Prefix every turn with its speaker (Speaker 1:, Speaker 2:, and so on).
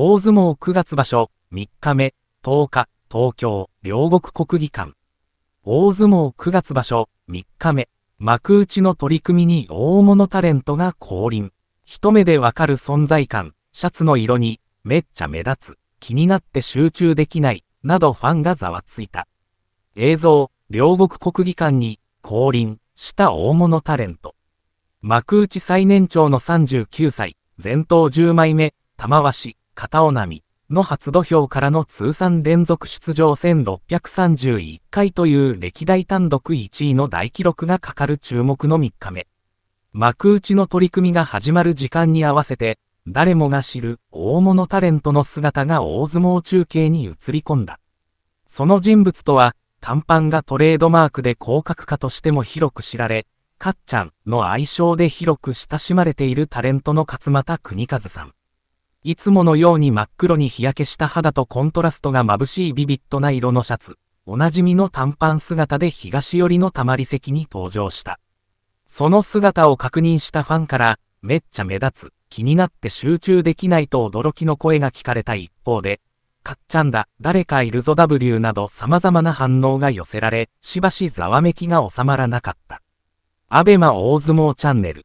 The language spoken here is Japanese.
Speaker 1: 大相撲9月場所3日目10日東京両国国技館大相撲9月場所3日目幕内の取り組みに大物タレントが降臨一目でわかる存在感シャツの色にめっちゃ目立つ気になって集中できないなどファンがざわついた映像両国国技館に降臨した大物タレント幕内最年長の39歳前頭10枚目玉鷲片尾波の初土俵からの通算連続出場1631回という歴代単独1位の大記録がかかる注目の3日目。幕内の取り組みが始まる時間に合わせて、誰もが知る大物タレントの姿が大相撲中継に映り込んだ。その人物とは、短パンがトレードマークで広角化としても広く知られ、かっちゃんの愛称で広く親しまれているタレントの勝俣邦和さん。いつものように真っ黒に日焼けした肌とコントラストが眩しいビビッドな色のシャツ、おなじみの短パン姿で東寄りのたまり席に登場した。その姿を確認したファンから、めっちゃ目立つ、気になって集中できないと驚きの声が聞かれた一方で、かっちゃんだ、誰かいるぞ W など様々な反応が寄せられ、しばしざわめきが収まらなかった。アベマ大相撲チャンネル